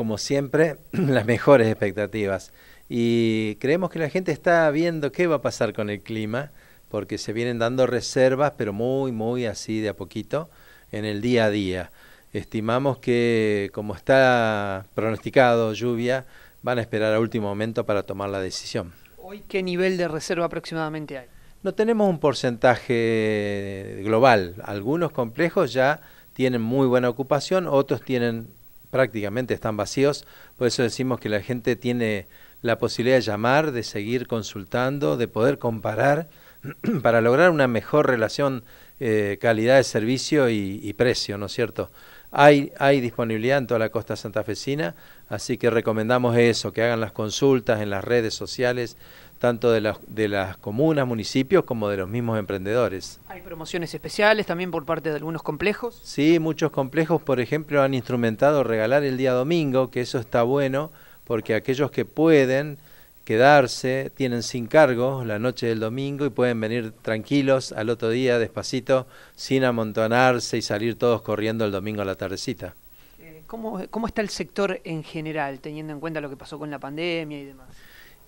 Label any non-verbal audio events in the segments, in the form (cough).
como siempre, (clears throat) las mejores expectativas. Y creemos que la gente está viendo qué va a pasar con el clima, porque se vienen dando reservas, pero muy, muy así de a poquito, en el día a día. Estimamos que, como está pronosticado lluvia, van a esperar a último momento para tomar la decisión. ¿Hoy qué nivel de reserva aproximadamente hay? No tenemos un porcentaje global. Algunos complejos ya tienen muy buena ocupación, otros tienen prácticamente están vacíos, por eso decimos que la gente tiene la posibilidad de llamar, de seguir consultando, de poder comparar (clears throat) para lograr una mejor relación eh, calidad de servicio y, precio, ¿no es cierto? Hay, hay disponibilidad en toda la costa santafesina, así que recomendamos eso, que hagan las consultas en las redes sociales, tanto de las, de las comunas, municipios, como de los mismos emprendedores. ¿Hay promociones especiales también por parte de algunos complejos? Sí, muchos complejos, por ejemplo, han instrumentado regalar el día domingo, que eso está bueno, porque aquellos que pueden quedarse, tienen sin cargo la noche del domingo y pueden venir tranquilos al otro día, despacito, sin amontonarse y salir todos corriendo el domingo a la tardecita. Eh, ¿Cómo, ¿Cómo está el sector en general, teniendo en cuenta lo que pasó con la pandemia y demás?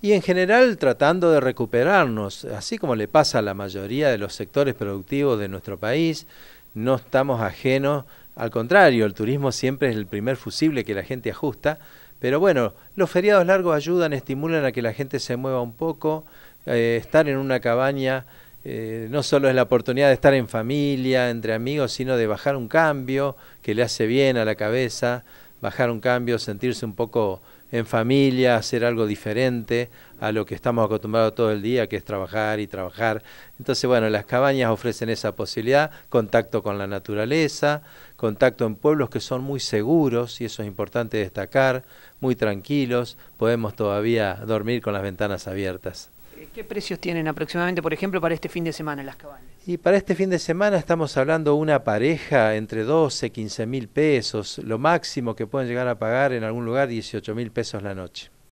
y en general tratando de recuperarnos, así como le pasa a la mayoría de los sectores productivos de nuestro país, no estamos ajenos, al contrario, el turismo siempre es el primer fusible que la gente ajusta, pero bueno, los feriados largos ayudan, estimulan a que la gente se mueva un poco, eh, estar en una cabaña eh, no solo es la oportunidad de estar en familia, entre amigos, sino de bajar un cambio que le hace bien a la cabeza, bajar un cambio, sentirse un poco en familia, hacer algo diferente a lo que estamos acostumbrados todo el día, que es trabajar y trabajar. Entonces, bueno, las cabañas ofrecen esa posibilidad, contacto con la naturaleza, contacto en pueblos que son muy seguros, y eso es importante destacar, muy tranquilos, podemos todavía dormir con las ventanas abiertas. ¿Qué precios tienen aproximadamente, por ejemplo, para este fin de semana las cabañas? Y para este fin de semana estamos hablando una pareja entre 12, 15 mil pesos, lo máximo que pueden llegar a pagar en algún lugar 18 mil pesos la noche.